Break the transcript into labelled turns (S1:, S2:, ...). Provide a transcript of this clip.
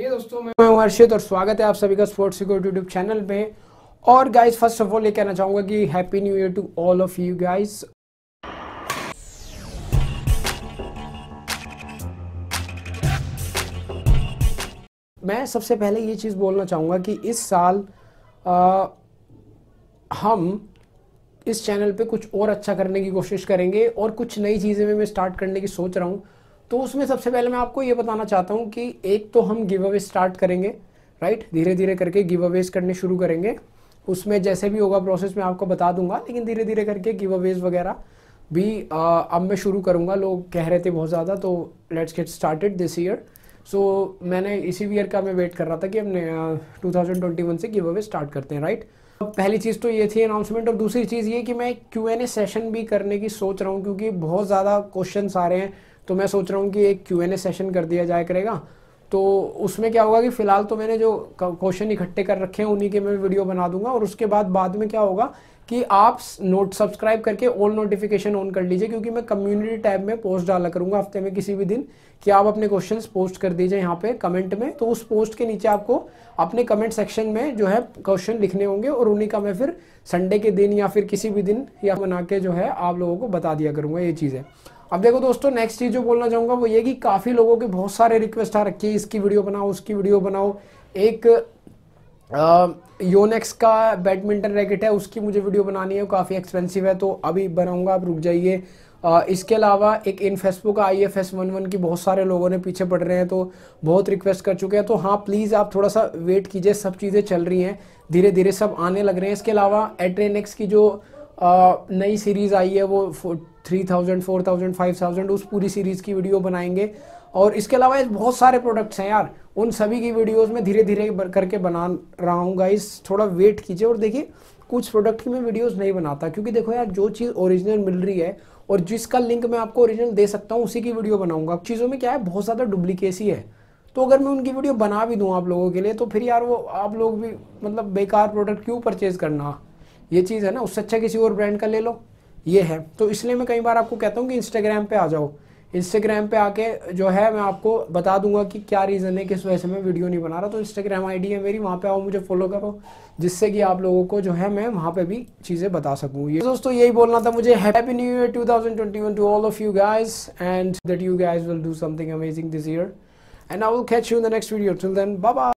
S1: हे दोस्तों मैं हूं हर्षित और स्वागत है आप सभी का स्पोर्ट्स सिक्योरिटी यूट्यूब चैनल पे और गाइस फर्स्ट ऑफ ऑल ये कहना चाहूंगा कि happy new year to all of you guys मैं सबसे पहले ये चीज़ बोलना चाहूंगा कि इस साल आ, हम इस चैनल पे कुछ और अच्छा करने की कोशिश करेंगे और कुछ नई चीज़ें भी मैं स्टार्ट करने की सोच रहा हूँ तो उसमें सबसे पहले मैं आपको ये बताना चाहता हूँ कि एक तो हम गिव अवे स्टार्ट करेंगे राइट धीरे धीरे करके गिव अवेज करने शुरू करेंगे उसमें जैसे भी होगा प्रोसेस मैं आपको बता दूंगा लेकिन धीरे धीरे करके गिव अवेज वगैरह भी आ, अब मैं शुरू करूंगा लोग कह रहे थे बहुत ज़्यादा तो let's get started this year so मैंने इसी ईयर का मैं वेट कर रहा था कि हमने टू से गिव अवे स्टार्ट करते हैं राइट पहली चीज़ तो ये थी अनाउंसमेंट और दूसरी चीज़ ये कि मैं क्यू एन ए सेशन भी करने की सोच रहा हूँ क्योंकि बहुत ज़्यादा क्वेश्चन आ रहे हैं तो मैं सोच रहा हूँ कि एक क्यू एन ए सेशन कर दिया जाया करेगा तो उसमें क्या होगा कि फ़िलहाल तो मैंने जो क्वेश्चन इकट्ठे कर रखे हैं उन्हीं के मैं वीडियो बना दूंगा और उसके बाद बाद में क्या होगा कि आप नोट सब्सक्राइब करके ऑल नोटिफिकेशन ऑन कर लीजिए क्योंकि मैं कम्युनिटी टैब में पोस्ट डाला करूंगा हफ्ते में किसी भी दिन कि आप अपने क्वेश्चंस पोस्ट कर दीजिए यहाँ पे कमेंट में तो उस पोस्ट के नीचे आपको अपने कमेंट सेक्शन में जो है क्वेश्चन लिखने होंगे और उन्हीं का मैं फिर संडे के दिन या फिर किसी भी दिन या बना के जो है आप लोगों को बता दिया करूँगा ये चीज़ है अब देखो दोस्तों नेक्स्ट चीज़ जो बोलना चाहूँगा वो ये कि काफ़ी लोगों के बहुत सारे रिक्वेस्ट आ रखी है इसकी वीडियो बनाओ उसकी वीडियो बनाओ एक योनेक्स का बैडमिंटन रैकेट है उसकी मुझे वीडियो बनानी है काफ़ी एक्सपेंसिव है तो अभी बनाऊंगा आप रुक जाइए इसके अलावा एक इनफेस्पो का I F S one one की बहुत सारे लोगों ने पीछे पड़ रहे हैं तो बहुत रिक्वेस्ट कर चुके हैं तो हाँ प्लीज़ आप थोड़ा सा वेट कीजिए सब चीज़ें चल रही हैं धीरे धीरे सब आने लग रहे हैं इसके अलावा एट्रेनेक्स की जो नई सीरीज़ आई है वो three thousand four thousand five thousand उस पूरी सीरीज़ की वीडियो बनाएंगे और इसके अलावा बहुत सारे प्रोडक्ट्स हैं यार उन सभी की वीडियोस में धीरे धीरे करके बना रहा हूँ गाइस थोड़ा वेट कीजिए और देखिए कुछ प्रोडक्ट की मैं वीडियोस नहीं बनाता क्योंकि देखो यार जो चीज़ ओरिजिनल मिल रही है और जिसका लिंक मैं आपको ओरिजिनल दे सकता हूँ उसी की वीडियो बनाऊंगा चीज़ों में क्या है बहुत ज़्यादा डुप्लीकेसी है तो अगर मैं उनकी वीडियो बना भी दूँ आप लोगों के लिए तो फिर यार वो आप लोग भी मतलब बेकार प्रोडक्ट क्यों परचेज़ करना ये चीज़ है ना उससे अच्छा किसी और ब्रांड का ले लो ये है तो इसलिए मैं कई बार आपको कहता हूँ कि इंस्टाग्राम पे आ जाओ इंस्टाग्राम पे आके जो है मैं आपको बता दूंगा कि क्या रीज़न है किस वजह से मैं वीडियो नहीं बना रहा तो इंस्टाग्राम आईडी है मेरी वहाँ पे आओ मुझे फॉलो करो जिससे कि आप लोगों को जो है मैं वहाँ पे भी चीज़ें बता सकूँ ये दोस्तों यही बोलना था मुझे happy new year 2021 to all of you guys and that you guys will do something amazing this year and I will catch you in the next video till then Baba